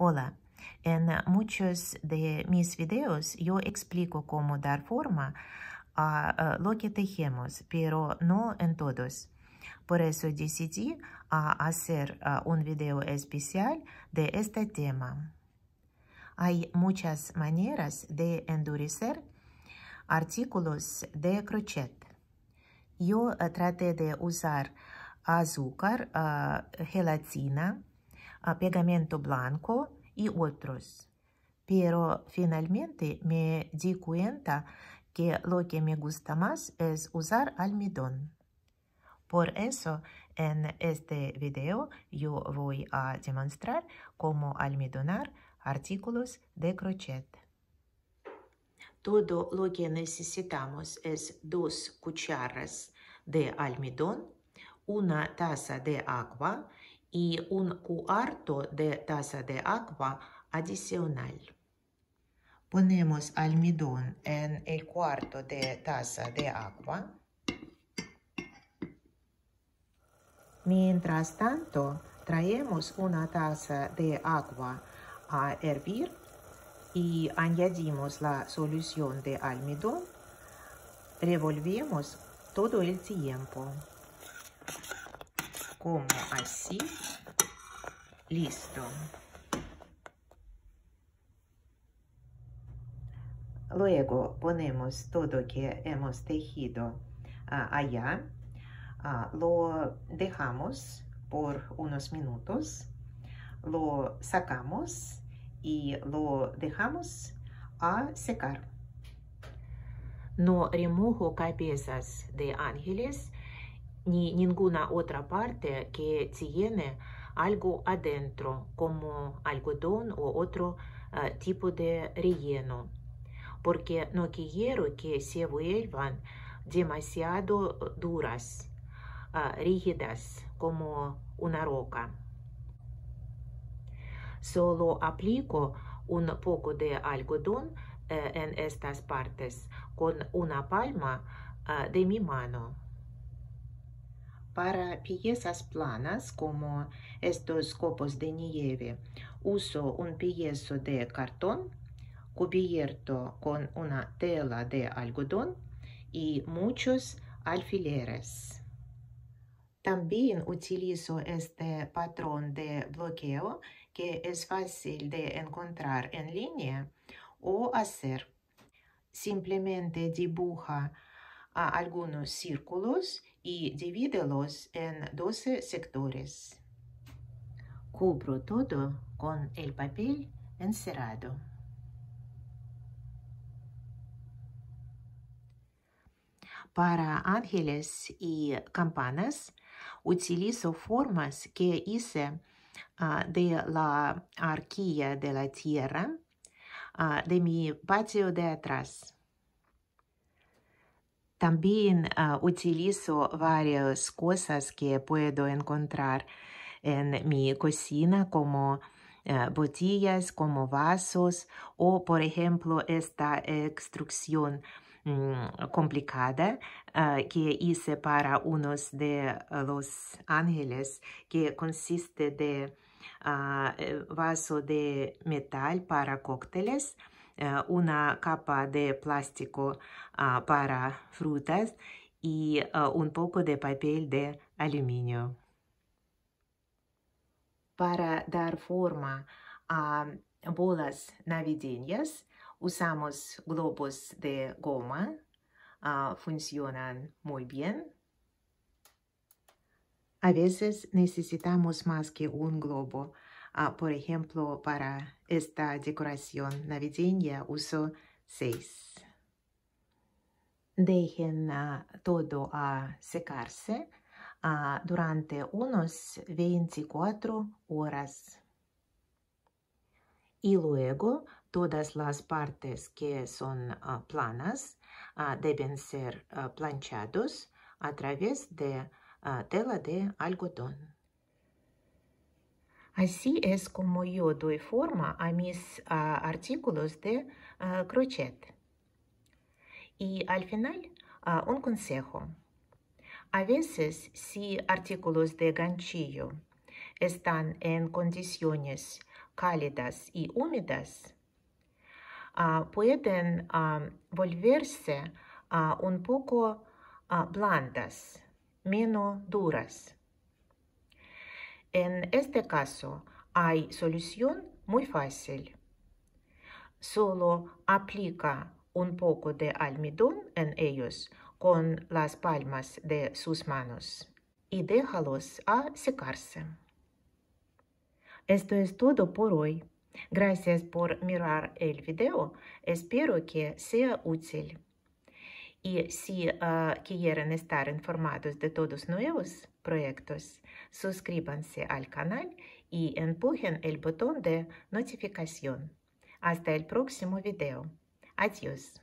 Hola, en muchos de mis videos yo explico cómo dar forma a lo que tejemos, pero no en todos. Por eso decidí hacer un video especial de este tema. Hay muchas maneras de endurecer artículos de crochet. Yo eh, traté de usar azúcar, eh, gelatina, pegamento blanco y otros. Pero finalmente me di cuenta que lo que me gusta más es usar almidón. Por eso, en este video yo voy a demostrar cómo almidonar artículos de crochet. Todo lo que necesitamos es dos cucharas de almidón, una taza de agua y un cuarto de taza de agua adicional. Ponemos almidón en el cuarto de taza de agua. Mientras tanto, traemos una taza de agua a hervir y añadimos la solución de almidón. Revolvemos todo el tiempo como así. Listo. Luego ponemos todo que hemos tejido ah, allá. Ah, lo dejamos por unos minutos. Lo sacamos y lo dejamos a secar. No remojo cabezas de ángeles ni ninguna otra parte que tiene algo adentro, como algodón o otro eh, tipo de relleno, porque no quiero que se vuelvan demasiado duras, eh, rígidas, como una roca. Solo aplico un poco de algodón eh, en estas partes con una palma de mi mano. Para piezas planas como estos copos de nieve, uso un piezo de cartón cubierto con una tela de algodón y muchos alfileres. También utilizo este patrón de bloqueo que es fácil de encontrar en línea o hacer. Simplemente dibuja algunos círculos y divídelos en 12 sectores. Cubro todo con el papel encerrado. Para ángeles y campanas utilizo formas que hice ah, de la arquilla de la tierra ah, de mi patio de atrás. También ah, utilizo varias cosas que puedo encontrar en mi cocina como botillas, eh, botellas, como vasos o por ejemplo esta extrusión mm, complicada ah, que hice para unos de los ángeles que consiste de ah, eh, vaso de metal para cócteles Э, una capa de plástico para frutas y э, un poco de papel de aluminio. Para dar forma a bolas navideñas usamos globos de goma, ah, funcionan muy bien. A veces necesitamos más que un globo. Ah, por ejemplo, para esta decoración navideña uso 6. Dejen ah, todo a secarse ah, durante unos 24 horas. Y luego todas las partes que son planas deben ser planchados a través de tela de algodón. Así es como yo doy forma a mis artículos de eh, crochet. Y al final, eh, un consejo. A veces, si artículos de ganchillo están en condiciones cálidas y húmedas, eh, pueden volverse un poco blandas, menos duras. En este caso hay solución muy fácil. Solo aplica un poco de almidón en ellos con las palmas de sus manos y déjalos a secarse. Esto es todo por hoy. Gracias por mirar el video. Espero que sea útil. Y si quieren estar informados de todos nuevos proyectos, suscríbanse al canal y empujen el botón de notificación. Hasta el próximo video. Adiós.